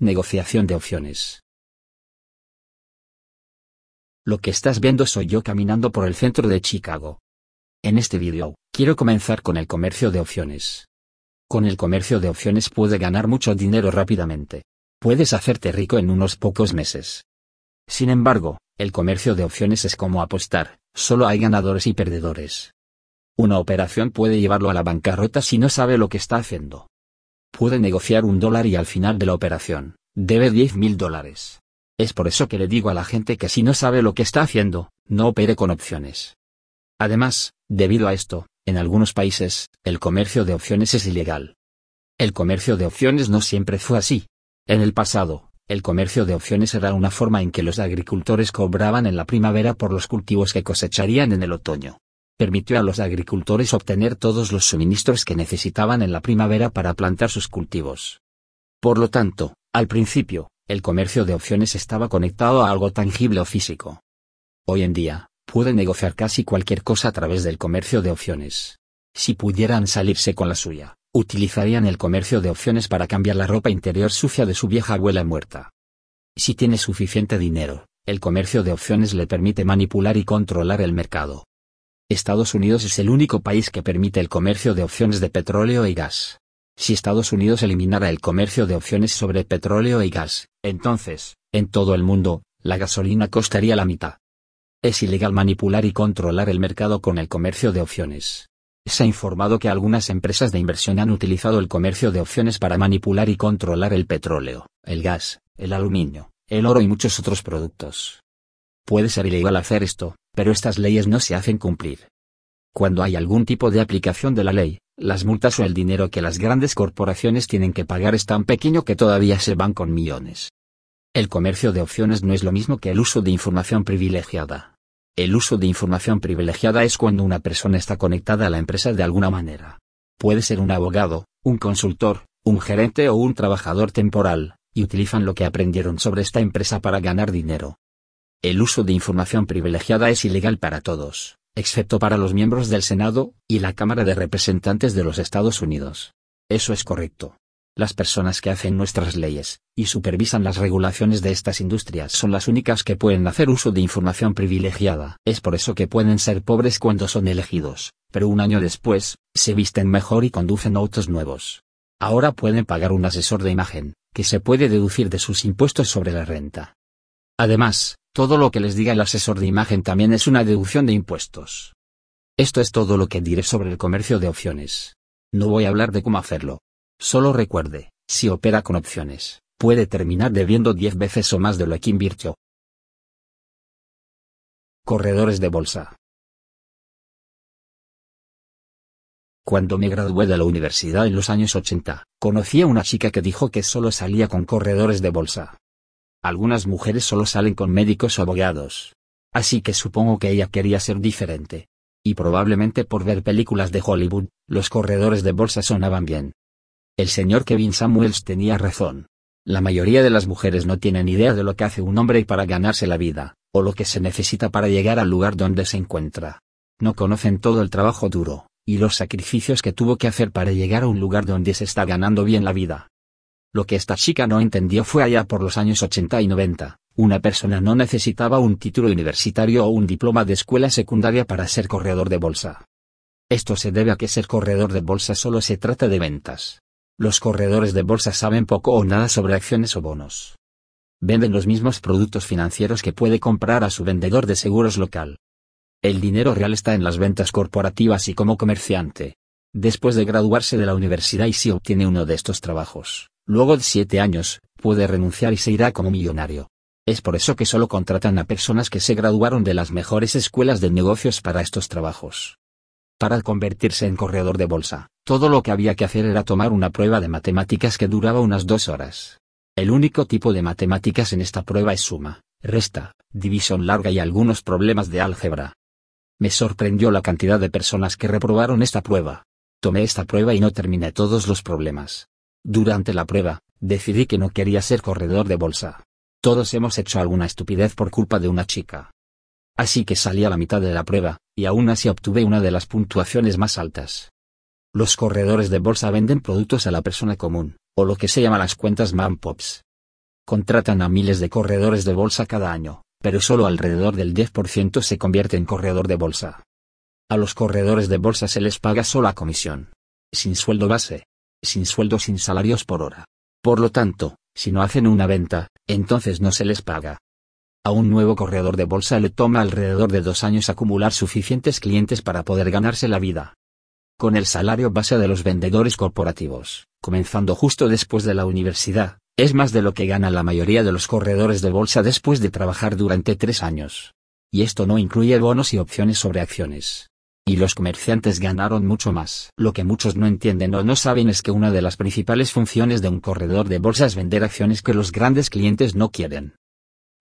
Negociación de opciones. Lo que estás viendo soy yo caminando por el centro de Chicago. En este vídeo, quiero comenzar con el comercio de opciones. Con el comercio de opciones puede ganar mucho dinero rápidamente. Puedes hacerte rico en unos pocos meses. Sin embargo, el comercio de opciones es como apostar, solo hay ganadores y perdedores. Una operación puede llevarlo a la bancarrota si no sabe lo que está haciendo. Puede negociar un dólar y al final de la operación, debe 10 mil dólares. Es por eso que le digo a la gente que si no sabe lo que está haciendo, no opere con opciones. Además, debido a esto, en algunos países, el comercio de opciones es ilegal. El comercio de opciones no siempre fue así. En el pasado, el comercio de opciones era una forma en que los agricultores cobraban en la primavera por los cultivos que cosecharían en el otoño permitió a los agricultores obtener todos los suministros que necesitaban en la primavera para plantar sus cultivos. Por lo tanto, al principio, el comercio de opciones estaba conectado a algo tangible o físico. Hoy en día, puede negociar casi cualquier cosa a través del comercio de opciones. Si pudieran salirse con la suya, utilizarían el comercio de opciones para cambiar la ropa interior sucia de su vieja abuela muerta. Si tiene suficiente dinero, el comercio de opciones le permite manipular y controlar el mercado. Estados Unidos es el único país que permite el comercio de opciones de petróleo y gas. Si Estados Unidos eliminara el comercio de opciones sobre petróleo y gas, entonces, en todo el mundo, la gasolina costaría la mitad. Es ilegal manipular y controlar el mercado con el comercio de opciones. Se ha informado que algunas empresas de inversión han utilizado el comercio de opciones para manipular y controlar el petróleo, el gas, el aluminio, el oro y muchos otros productos. Puede ser ilegal hacer esto, pero estas leyes no se hacen cumplir. Cuando hay algún tipo de aplicación de la ley, las multas o el dinero que las grandes corporaciones tienen que pagar es tan pequeño que todavía se van con millones. El comercio de opciones no es lo mismo que el uso de información privilegiada. El uso de información privilegiada es cuando una persona está conectada a la empresa de alguna manera. Puede ser un abogado, un consultor, un gerente o un trabajador temporal, y utilizan lo que aprendieron sobre esta empresa para ganar dinero. El uso de información privilegiada es ilegal para todos, excepto para los miembros del Senado y la Cámara de Representantes de los Estados Unidos. Eso es correcto. Las personas que hacen nuestras leyes y supervisan las regulaciones de estas industrias son las únicas que pueden hacer uso de información privilegiada. Es por eso que pueden ser pobres cuando son elegidos, pero un año después, se visten mejor y conducen autos nuevos. Ahora pueden pagar un asesor de imagen, que se puede deducir de sus impuestos sobre la renta. Además, todo lo que les diga el asesor de imagen también es una deducción de impuestos. Esto es todo lo que diré sobre el comercio de opciones. No voy a hablar de cómo hacerlo. Solo recuerde, si opera con opciones, puede terminar debiendo 10 veces o más de lo que invirtió. Corredores de bolsa. Cuando me gradué de la universidad en los años 80, conocí a una chica que dijo que solo salía con corredores de bolsa. Algunas mujeres solo salen con médicos o abogados. Así que supongo que ella quería ser diferente. Y probablemente por ver películas de Hollywood, los corredores de bolsa sonaban bien. El señor Kevin Samuels tenía razón. La mayoría de las mujeres no tienen idea de lo que hace un hombre para ganarse la vida, o lo que se necesita para llegar al lugar donde se encuentra. No conocen todo el trabajo duro, y los sacrificios que tuvo que hacer para llegar a un lugar donde se está ganando bien la vida. Lo que esta chica no entendió fue allá por los años 80 y 90, una persona no necesitaba un título universitario o un diploma de escuela secundaria para ser corredor de bolsa. Esto se debe a que ser corredor de bolsa solo se trata de ventas. Los corredores de bolsa saben poco o nada sobre acciones o bonos. Venden los mismos productos financieros que puede comprar a su vendedor de seguros local. El dinero real está en las ventas corporativas y como comerciante, Después de graduarse de la universidad y si obtiene uno de estos trabajos, luego de siete años, puede renunciar y se irá como millonario. Es por eso que solo contratan a personas que se graduaron de las mejores escuelas de negocios para estos trabajos. Para convertirse en corredor de bolsa, todo lo que había que hacer era tomar una prueba de matemáticas que duraba unas dos horas. El único tipo de matemáticas en esta prueba es suma, resta, división larga y algunos problemas de álgebra. Me sorprendió la cantidad de personas que reprobaron esta prueba. Tomé esta prueba y no terminé todos los problemas. Durante la prueba, decidí que no quería ser corredor de bolsa. Todos hemos hecho alguna estupidez por culpa de una chica. Así que salí a la mitad de la prueba, y aún así obtuve una de las puntuaciones más altas. Los corredores de bolsa venden productos a la persona común, o lo que se llama las cuentas pops. Contratan a miles de corredores de bolsa cada año, pero solo alrededor del 10% se convierte en corredor de bolsa. A los corredores de bolsa se les paga sola comisión. Sin sueldo base. Sin sueldo sin salarios por hora. Por lo tanto, si no hacen una venta, entonces no se les paga. A un nuevo corredor de bolsa le toma alrededor de dos años acumular suficientes clientes para poder ganarse la vida. Con el salario base de los vendedores corporativos, comenzando justo después de la universidad, es más de lo que gana la mayoría de los corredores de bolsa después de trabajar durante tres años. Y esto no incluye bonos y opciones sobre acciones y los comerciantes ganaron mucho más. Lo que muchos no entienden o no saben es que una de las principales funciones de un corredor de bolsa es vender acciones que los grandes clientes no quieren.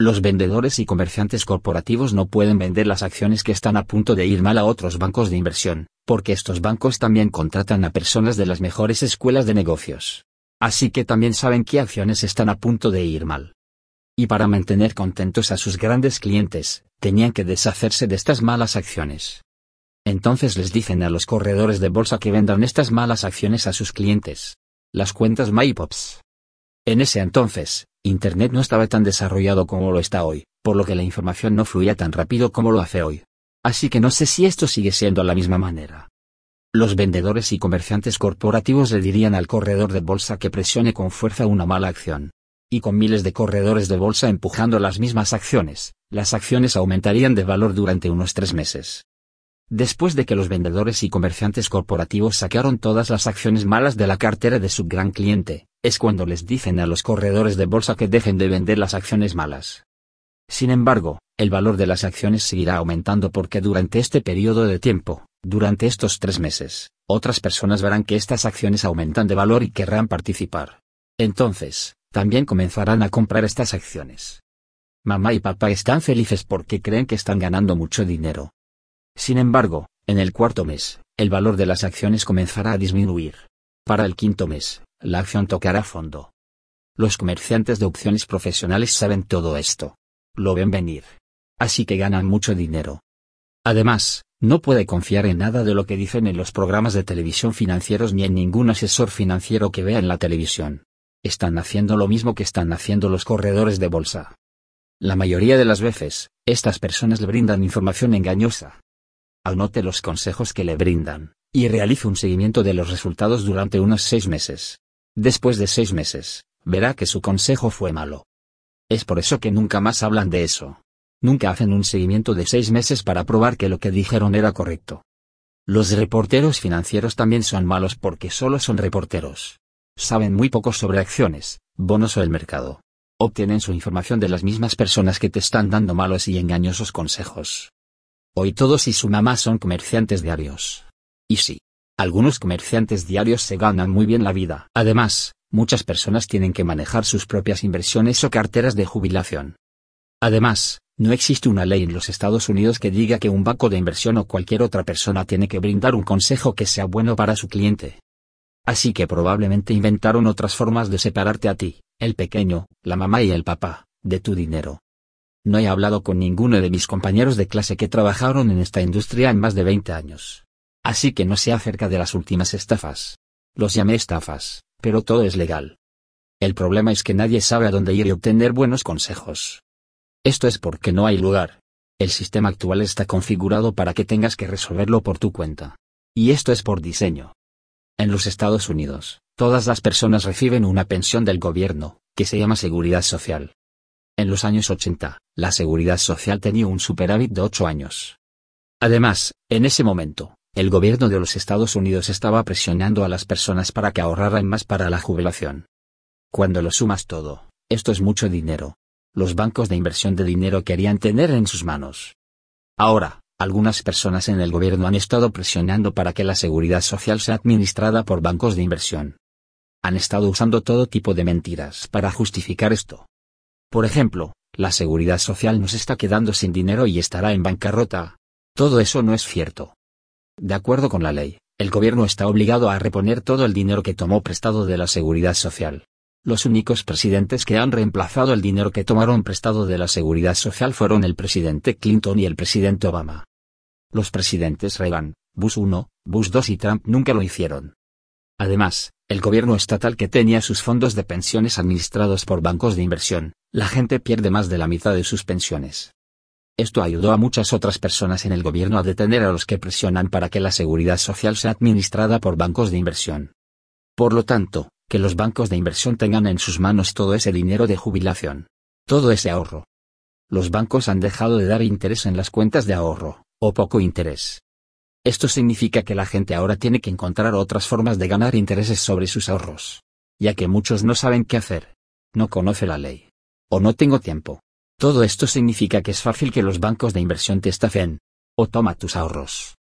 Los vendedores y comerciantes corporativos no pueden vender las acciones que están a punto de ir mal a otros bancos de inversión, porque estos bancos también contratan a personas de las mejores escuelas de negocios. Así que también saben qué acciones están a punto de ir mal. Y para mantener contentos a sus grandes clientes, tenían que deshacerse de estas malas acciones. Entonces les dicen a los corredores de bolsa que vendan estas malas acciones a sus clientes. Las cuentas MyPops. En ese entonces, Internet no estaba tan desarrollado como lo está hoy, por lo que la información no fluía tan rápido como lo hace hoy. Así que no sé si esto sigue siendo la misma manera. Los vendedores y comerciantes corporativos le dirían al corredor de bolsa que presione con fuerza una mala acción. Y con miles de corredores de bolsa empujando las mismas acciones, las acciones aumentarían de valor durante unos tres meses. Después de que los vendedores y comerciantes corporativos sacaron todas las acciones malas de la cartera de su gran cliente, es cuando les dicen a los corredores de bolsa que dejen de vender las acciones malas. Sin embargo, el valor de las acciones seguirá aumentando porque durante este periodo de tiempo, durante estos tres meses, otras personas verán que estas acciones aumentan de valor y querrán participar. Entonces, también comenzarán a comprar estas acciones. Mamá y papá están felices porque creen que están ganando mucho dinero, sin embargo, en el cuarto mes, el valor de las acciones comenzará a disminuir. Para el quinto mes, la acción tocará fondo. Los comerciantes de opciones profesionales saben todo esto. Lo ven venir. Así que ganan mucho dinero. Además, no puede confiar en nada de lo que dicen en los programas de televisión financieros ni en ningún asesor financiero que vea en la televisión. Están haciendo lo mismo que están haciendo los corredores de bolsa. La mayoría de las veces, estas personas le brindan información engañosa, anote los consejos que le brindan, y realice un seguimiento de los resultados durante unos seis meses. Después de seis meses, verá que su consejo fue malo. Es por eso que nunca más hablan de eso. Nunca hacen un seguimiento de seis meses para probar que lo que dijeron era correcto. Los reporteros financieros también son malos porque solo son reporteros. Saben muy poco sobre acciones, bonos o el mercado. Obtienen su información de las mismas personas que te están dando malos y engañosos consejos. Hoy todos y su mamá son comerciantes diarios. Y sí, algunos comerciantes diarios se ganan muy bien la vida. Además, muchas personas tienen que manejar sus propias inversiones o carteras de jubilación. Además, no existe una ley en los Estados Unidos que diga que un banco de inversión o cualquier otra persona tiene que brindar un consejo que sea bueno para su cliente. Así que probablemente inventaron otras formas de separarte a ti, el pequeño, la mamá y el papá, de tu dinero. No he hablado con ninguno de mis compañeros de clase que trabajaron en esta industria en más de 20 años. Así que no sé acerca de las últimas estafas. Los llamé estafas, pero todo es legal. El problema es que nadie sabe a dónde ir y obtener buenos consejos. Esto es porque no hay lugar. El sistema actual está configurado para que tengas que resolverlo por tu cuenta. Y esto es por diseño. En los Estados Unidos, todas las personas reciben una pensión del gobierno, que se llama seguridad social. En los años 80, la seguridad social tenía un superávit de 8 años. Además, en ese momento, el gobierno de los Estados Unidos estaba presionando a las personas para que ahorraran más para la jubilación. Cuando lo sumas todo, esto es mucho dinero. Los bancos de inversión de dinero querían tener en sus manos. Ahora, algunas personas en el gobierno han estado presionando para que la seguridad social sea administrada por bancos de inversión. Han estado usando todo tipo de mentiras para justificar esto. Por ejemplo, la seguridad social nos está quedando sin dinero y estará en bancarrota. Todo eso no es cierto. De acuerdo con la ley, el gobierno está obligado a reponer todo el dinero que tomó prestado de la seguridad social. Los únicos presidentes que han reemplazado el dinero que tomaron prestado de la seguridad social fueron el presidente Clinton y el presidente Obama. Los presidentes Reagan, Bush 1, Bush II y Trump nunca lo hicieron. Además, el gobierno estatal que tenía sus fondos de pensiones administrados por bancos de inversión, la gente pierde más de la mitad de sus pensiones. Esto ayudó a muchas otras personas en el gobierno a detener a los que presionan para que la seguridad social sea administrada por bancos de inversión. Por lo tanto, que los bancos de inversión tengan en sus manos todo ese dinero de jubilación. Todo ese ahorro. Los bancos han dejado de dar interés en las cuentas de ahorro, o poco interés. Esto significa que la gente ahora tiene que encontrar otras formas de ganar intereses sobre sus ahorros. Ya que muchos no saben qué hacer. No conoce la ley o no tengo tiempo. Todo esto significa que es fácil que los bancos de inversión te estafen. O toma tus ahorros